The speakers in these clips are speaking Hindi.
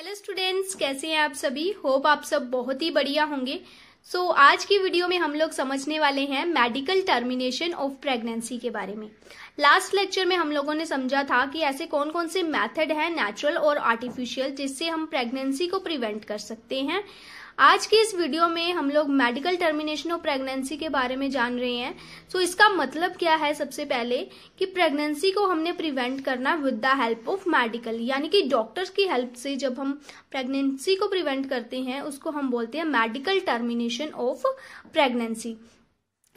हेलो स्टूडेंट्स कैसे हैं आप सभी होप आप सब बहुत ही बढ़िया होंगे सो so, आज की वीडियो में हम लोग समझने वाले हैं मेडिकल टर्मिनेशन ऑफ प्रेगनेंसी के बारे में लास्ट लेक्चर में हम लोगों ने समझा था कि ऐसे कौन कौन से मेथड हैं नेचुरल और आर्टिफिशियल जिससे हम प्रेगनेंसी को प्रिवेंट कर सकते हैं आज की इस वीडियो में हम लोग मेडिकल टर्मिनेशन ऑफ प्रेगनेंसी के बारे में जान रहे हैं सो so, इसका मतलब क्या है सबसे पहले कि प्रेगनेंसी को हमने प्रिवेंट करना with the help of medical यानी कि डॉक्टर्स की हेल्प से जब हम प्रेगनेंसी को प्रिवेंट करते हैं उसको हम बोलते हैं medical termination of pregnancy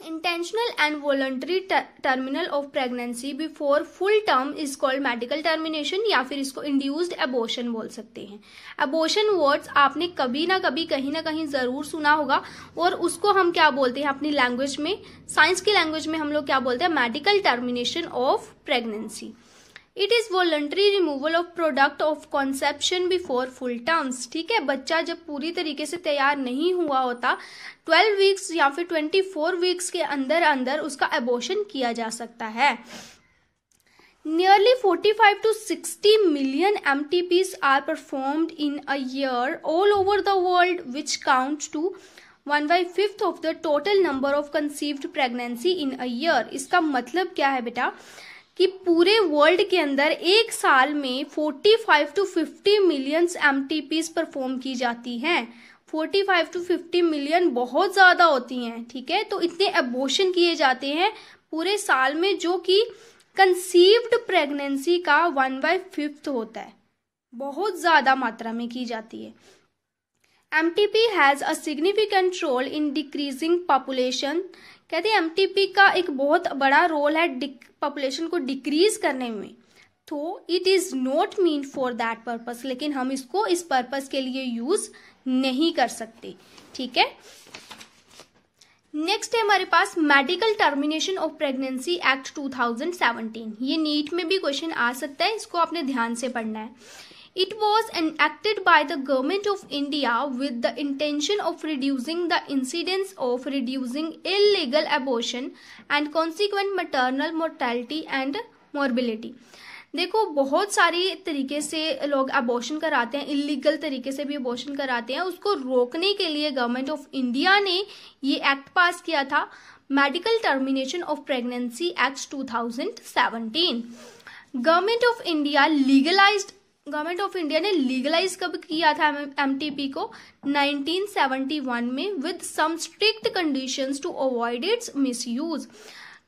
Intentional and voluntary terminal of pregnancy before full term is called medical termination या फिर इसको induced abortion बोल सकते हैं abortion words आपने कभी ना कभी कहीं ना कहीं जरूर सुना होगा और उसको हम क्या बोलते हैं अपनी लैंग्वेज में साइंस की लैंग्वेज में हम लोग क्या बोलते हैं medical termination of pregnancy it is voluntary removal of product of conception before full terms ठीक है बच्चा जब पूरी तरीके से तैयार नहीं हुआ होता 12 वीक्स या फिर 24 वीक्स के अंदर अंदर उसका एबोशन किया जा सकता है Nearly 45 to 60 million MTPs are performed in a year all over the world, which counts to one by fifth of the total number of conceived pregnancy in a year इसका मतलब क्या है बेटा कि पूरे वर्ल्ड के अंदर एक साल में 45 टू 50 मिलियंस एम परफॉर्म की जाती हैं 45 टू 50 मिलियन बहुत ज़्यादा होती हैं ठीक है तो इतने एबोशन किए जाते हैं पूरे साल में जो कि कंसीव्ड प्रेगनेंसी का वन बाय फिफ्थ होता है बहुत ज़्यादा मात्रा में की जाती है M T P a significant role in decreasing population कहते हैं एमटीपी का एक बहुत बड़ा रोल है पॉपुलेशन को डिक्रीज करने में तो it is not mean for that purpose लेकिन हम इसको इस पर्पस के लिए यूज नहीं कर सकते ठीक है नेक्स्ट है हमारे पास medical termination of pregnancy act 2017 ये नीट में भी क्वेश्चन आ सकता है इसको आपने ध्यान से पढ़ना है It was enacted by the Government of India with the intention of reducing the incidence of reducing illegal abortion and consequent maternal mortality and morbidity. देखो बहुत सारी तरीके से लोग अबॉशन कराते हैं इलीगल तरीके से भी अबॉशन कराते हैं उसको रोकने के लिए गवर्नमेंट ऑफ इंडिया ने ये एक्ट पास किया था medical termination of pregnancy act 2017 government of India legalized government of India ने लीगलाइज कब किया था एम को 1971 में with some strict conditions to avoid its misuse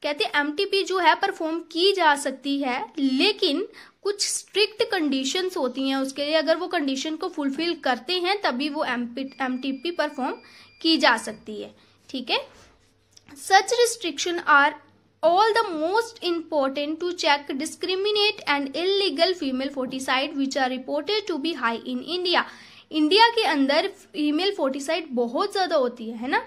कहते एमटीपी जो है परफॉर्म की जा सकती है लेकिन कुछ स्ट्रिक्ट कंडीशंस होती हैं उसके लिए अगर वो कंडीशन को फुलफिल करते हैं तभी वो एम टी परफॉर्म की जा सकती है ठीक है such restriction are all the most important to check discriminate and illegal female foeticide which are reported to be high in India. India के अंदर फीमेल फोर्टिसाइड बहुत ज़्यादा होती है है ना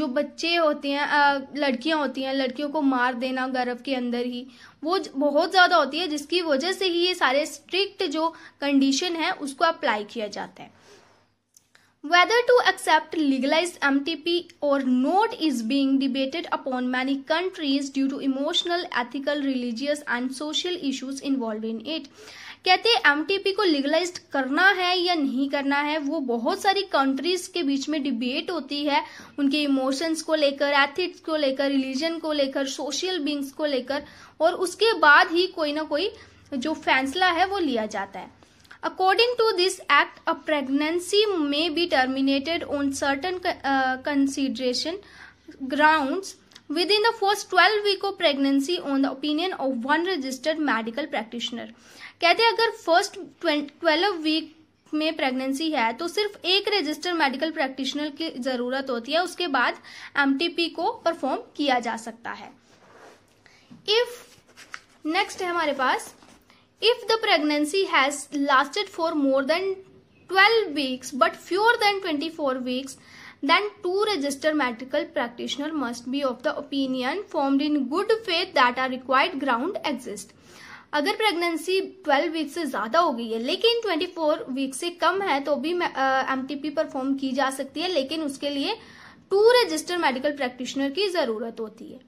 जो बच्चे होते हैं लड़कियां होती हैं लड़कियों को मार देना गर्भ के अंदर ही वो बहुत ज़्यादा होती है जिसकी वजह से ही ये सारे स्ट्रिक्ट जो कंडीशन है उसको अप्लाई किया जाता है Whether to accept legalized MTP or not is being debated upon many countries due to emotional, ethical, religious and social issues involved in it. कहते हैं एमटीपी को लीगलाइज करना है या नहीं करना है वो बहुत सारी कंट्रीज के बीच में डिबेट होती है उनके इमोशंस को लेकर एथिक्स को लेकर रिलीजन को लेकर सोशल बींग्स को लेकर और उसके बाद ही कोई ना कोई जो फैसला है वो लिया जाता है According to this act, a pregnancy may be terminated on certain uh, consideration grounds within the first 12 week of pregnancy on the opinion of one registered medical practitioner कहते अगर फर्स्ट 12 वीक में प्रेगनेंसी है तो सिर्फ एक रजिस्टर्ड मेडिकल प्रैक्टिशनर की जरूरत होती है उसके बाद एमटीपी को परफॉर्म किया जा सकता है इफ नेक्स्ट है हमारे पास if the pregnancy has lasted for more than 12 weeks but fewer than 24 weeks then two registered medical practitioner must be of the opinion formed in good faith that a required ground exist अगर प्रेगनेंसी 12 वीक से ज़्यादा हो गई है लेकिन 24 वीक से कम है तो भी एम टी पी परफॉर्म की जा सकती है लेकिन उसके लिए टू रजिस्टर्ड मेडिकल प्रैक्टिशनर की ज़रूरत होती है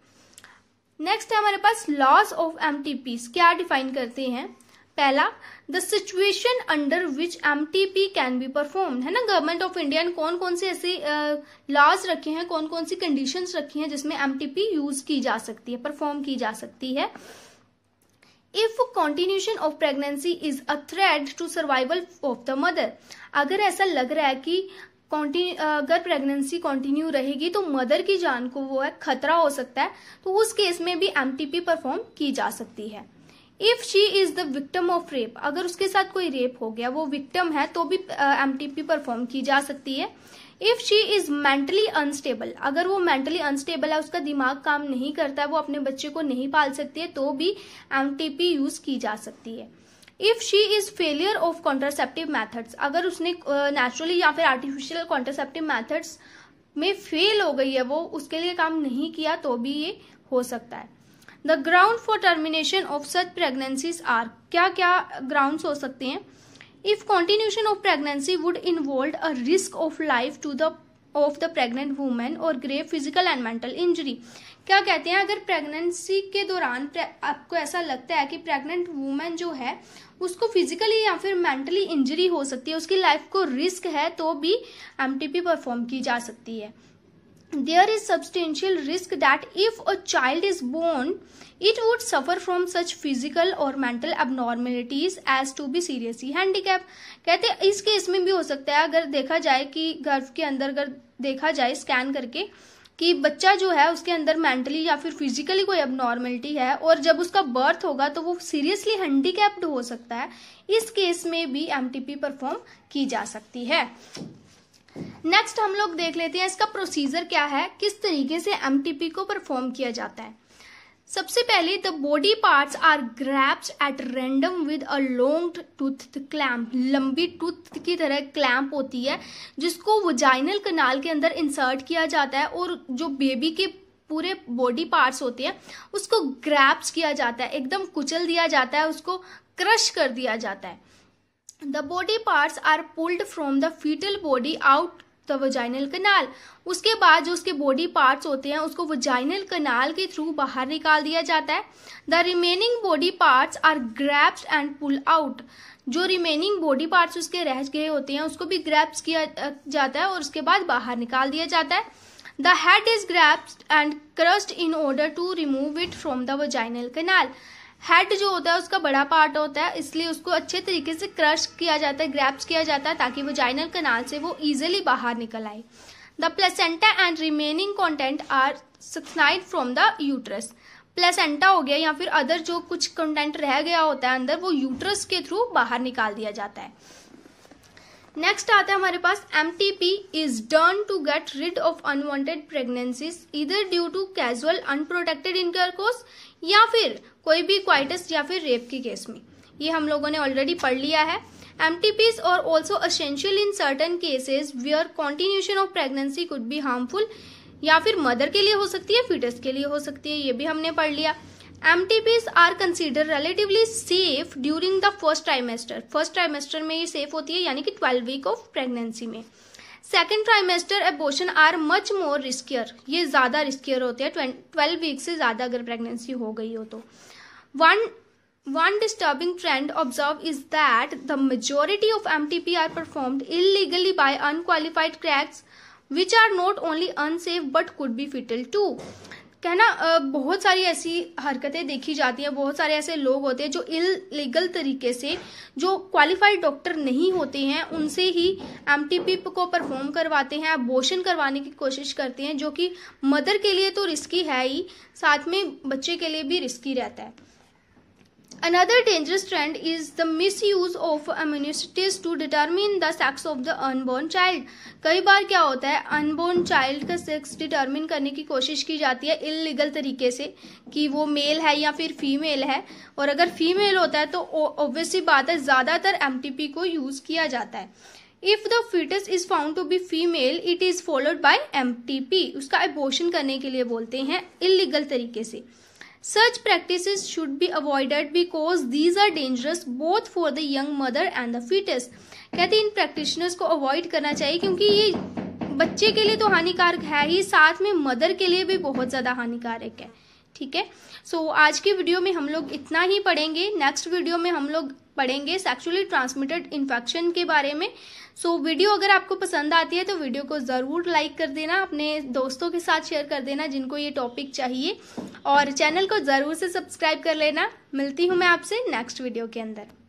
नेक्स्ट है हमारे पास लॉस ऑफ एम क्या डिफाइन करते हैं पहला the situation under which M T P can be perform है ना गवर्नमेंट ऑफ इंडिया ने कौन कौन से ऐसे लॉज रखे हैं कौन कौन सी कंडीशन रखी हैं जिसमें एम टी पी यूज की जा सकती है परफॉर्म की जा सकती है if continuation of pregnancy is a threat to survival of the mother अगर ऐसा लग रहा है कि अगर प्रेगनेंसी कंटिन्यू रहेगी तो मदर की जान को वो है खतरा हो सकता है तो उस केस में भी पी परफॉर्म की जा सकती है if she is the victim of rape अगर उसके साथ कोई रेप हो गया वो विक्टम है तो भी एम परफॉर्म की जा सकती है if she is mentally unstable अगर वो मेंटली अनस्टेबल है उसका दिमाग काम नहीं करता है वो अपने बच्चे को नहीं पाल सकती है तो भी एम यूज की जा सकती है if she is failure of contraceptive methods अगर उसने नेचुरली uh, या फिर आर्टिफिशियल कॉन्ट्रासेप्टिव मैथड्स में फेल हो गई है वो उसके लिए काम नहीं किया तो भी ये हो सकता है the ground for termination of such pregnancies are क्या क्या ग्राउंड हो सकते हैं if continuation of pregnancy would involve a risk of life to the of the pregnant women और grave physical and mental injury क्या कहते हैं अगर प्रेगनेंसी के दौरान आपको ऐसा लगता है कि प्रेगनेंट वुमेन जो है उसको फिजिकली या फिर मेंटली इंजरी हो सकती है उसकी लाइफ को रिस्क है तो भी एम परफॉर्म की जा सकती है there is substantial risk that if a child is born, it would suffer from such physical और mental abnormalities as to be seriously handicapped. कहते इस केस में भी हो सकता है अगर देखा जाए कि गर्भ के अंदर अगर देखा जाए स्कैन करके कि बच्चा जो है उसके अंदर मेंटली या फिर फिजिकली कोई अबनॉर्मेलिटी है और जब उसका बर्थ होगा तो वो सीरियसली हैंडीकैप्ड हो सकता है इस केस में भी एमटीपी परफॉर्म की जा सकती है नेक्स्ट हम लोग देख लेते हैं इसका प्रोसीजर क्या है किस तरीके से एम को परफॉर्म किया जाता है सबसे पहले the body parts are grasped at random with a long tooth clamp लंबी टूथ की तरह क्लैम्प होती है जिसको वजाइनल कनाल के अंदर इंसर्ट किया जाता है और जो बेबी के पूरे बॉडी पार्ट्स होते हैं उसको ग्रैप्स किया जाता है एकदम कुचल दिया जाता है उसको क्रश कर दिया जाता है the body parts are pulled from the fetal body out the vaginal canal उसके बाद जो उसके बॉडी पार्ट्स होते हैं उसको वजाइनल कनाल के थ्रू बाहर निकाल दिया जाता है the remaining body parts are grasped and pull out जो रिमेनिंग बॉडी पार्ट्स उसके रह गए होते हैं उसको भी ग्रैप्स किया जाता है और उसके बाद बाहर निकाल दिया जाता है the head is grasped and crushed in order to remove it from the vaginal canal head जो होता है उसका बड़ा पार्ट होता है इसलिए उसको अच्छे तरीके से क्रश किया जाता है ग्रैप्स किया जाता है ताकि वो जाइनल कनाल से वो इजिली बाहर निकल आए the placenta and remaining content are suctioned from the uterus placenta हो गया या फिर अदर जो कुछ कंटेंट रह गया होता है अंदर वो यूट्रस के थ्रू बाहर निकाल दिया जाता है नेक्स्ट आता है हमारे पास M T P is done to get rid of unwanted pregnancies इधर due to casual unprotected intercourse या फिर कोई भी क्वाइटस या फिर रेप के केस में ये हम लोगों ने ऑलरेडी पढ़ लिया है एम टी पीज और also essential in certain cases where continuation of pregnancy could be harmful या फिर मदर के लिए हो सकती है फिटस के लिए हो सकती है ये भी हमने पढ़ लिया MTPs are consider relatively safe during the first trimester first trimester में ये सेफ होती है यानी कि ट्वेल्व वीक ऑफ प्रेगनेंसी में second trimester abortion are much more riskier ये ज़्यादा रिस्कियर होते हैं ट्वेल्व वीक से ज़्यादा अगर प्रेगनेंसी हो गई हो तो one one disturbing trend observe is that the majority of M T P are performed illegally by unqualified quacks which are not only unsafe but could be fatal to कहना बहुत सारी ऐसी हरकतें देखी जाती हैं बहुत सारे ऐसे लोग होते हैं जो इलीगल तरीके से जो क्वालिफाइड डॉक्टर नहीं होते हैं उनसे ही एम को परफॉर्म करवाते हैं अबोशन करवाने की कोशिश करते हैं जो कि मदर के लिए तो रिस्की है ही साथ में बच्चे के लिए भी रिस्की रहता है Another dangerous trend is the misuse of amenities to determine the sex of the unborn child. कई बार क्या होता है अनबोर्न चाइल्ड का सेक्स डिटर्मिन करने की कोशिश की जाती है इलीगल तरीके से कि वो मेल है या फिर फीमेल है और अगर फीमेल होता है तो ऑब्वियसली बात है ज़्यादातर एम को यूज़ किया जाता है if the fetus is found to be female it is followed by um उसका एबोर्शन करने के लिए बोलते हैं इलीगल तरीके से Such practices should be avoided because these are dangerous both for the young mother and the fetus. कहते इन प्रैक्टिशनर्स को अवॉइड करना चाहिए क्योंकि ये बच्चे के लिए तो हानिकारक है ही साथ में मदर के लिए भी बहुत ज़्यादा हानिकारक है ठीक है सो आज की वीडियो में हम लोग इतना ही पढ़ेंगे नेक्स्ट वीडियो में हम लोग पढ़ेंगे सेक्सुअली ट्रांसमिटेड इन्फेक्शन के बारे में सो so, वीडियो अगर आपको पसंद आती है तो वीडियो को ज़रूर लाइक कर देना अपने दोस्तों के साथ शेयर कर देना जिनको ये टॉपिक चाहिए और चैनल को ज़रूर से सब्सक्राइब कर लेना मिलती हूँ मैं आपसे नेक्स्ट वीडियो के अंदर